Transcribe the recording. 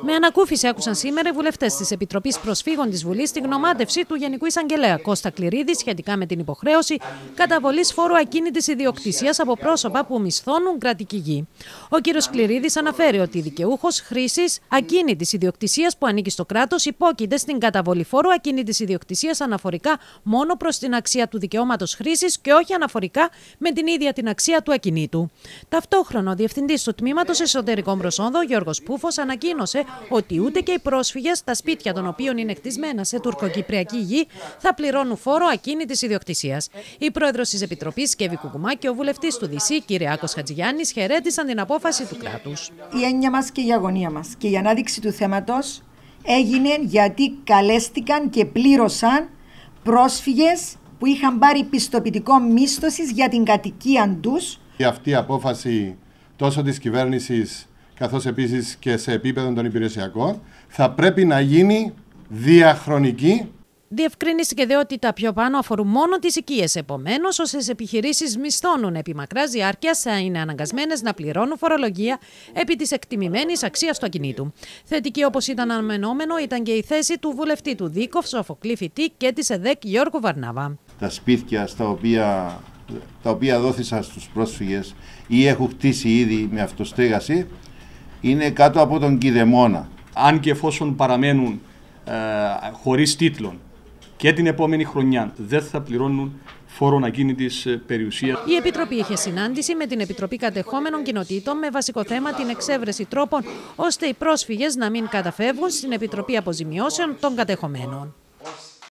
Με ανακούφιση άκουσαν σήμερα οι βουλευτές της Επιτροπής Προσφύγων της Βουλής τη γνωμάτευση του Γενικού Εισαγγελέα Κώστα Κληρίδη σχετικά με την υποχρέωση καταβολής φόρου ακίνητης ιδιοκτησίας από πρόσωπα που μισθώνουν κρατική γη. Ο κ. Κληρίδης αναφέρει ότι η δικαιούχος χρήσης ακίνητης ιδιοκτησίας που ανήκει στο κράτος υπόκειται στην καταβολή φόρου ακίνητης ιδιοκτησίας αναφορικά μόνο προς την αξία του δικαιώματος χρήσης και όχι αναφορικά με την ίδια την αξία του ακινήτου. Ταυτόχρονα, ο Διευθυντής του Τμήματος Εσωτερικών Προσόδων, Γιώργος Πούφος, ανακοίνωσε ότι ούτε και οι πρόσφυγες, τα σπίτια των οποίων είναι κτισμένα σε τουρκοκυπριακή γη, θα πληρώνουν φόρο ακίνητης ιδιοκτησίας. Η πρόεδρος της Επιτροπής, Κέβη Κουκουμά, και ο βουλευτής του Δυσί, Κυριάκος Χατζηγιάννης, χαιρέτησαν την απόφαση του κράτους. Η έννοια μας και η αγωνία μας και η ανάδειξη του θέματος έγινε γιατί καλέστηκαν και πλήρωσαν πρόσφυγες που είχαν πάρει πιστοποιητικό μίσθωσης για την κατοικία τους. Αυτή η απόφαση τόσο της κυβέρνησης καθώς επίσης και σε επίπεδο των υπηρεσιακών, θα πρέπει να γίνει διαχρονική Διευκρίνησε και δε ότι τα πιο πάνω αφορούν μόνο τις οικίες. Επομένως, όσες επιχειρήσεις μισθώνουν επί μακράς διάρκειας θα είναι αναγκασμένες να πληρώνουν φορολογία επί της εκτιμημένης αξίας του ακινήτου. Θετική, όπως ήταν αναμενόμενο, ήταν και η θέση του βουλευτή του Δίκοφ, Σοφοκλή Φυτή και της ΕΔΕΚ Γιώργου Βαρνάβα. Τα σπίτια στα οποία, τα οποία δόθησαν στους πρόσφυγες ή έχουν χτίσει ήδη με αυτοστέγαση είναι κάτω από τον Κιδεμόνα. Αν και εφόσον παραμένουν ε, χωρίς τίτλων και την επόμενη χρονιά δεν θα πληρώνουν φόρο ακίνητη ε, περιουσίας. Η Επιτροπή είχε συνάντηση με την Επιτροπή Κατεχόμενων Κοινοτήτων με βασικό θέμα την εξέβρεση τρόπων ώστε οι πρόσφυγες να μην καταφεύγουν στην Επιτροπή Αποζημιώσεων των Κατεχομένων.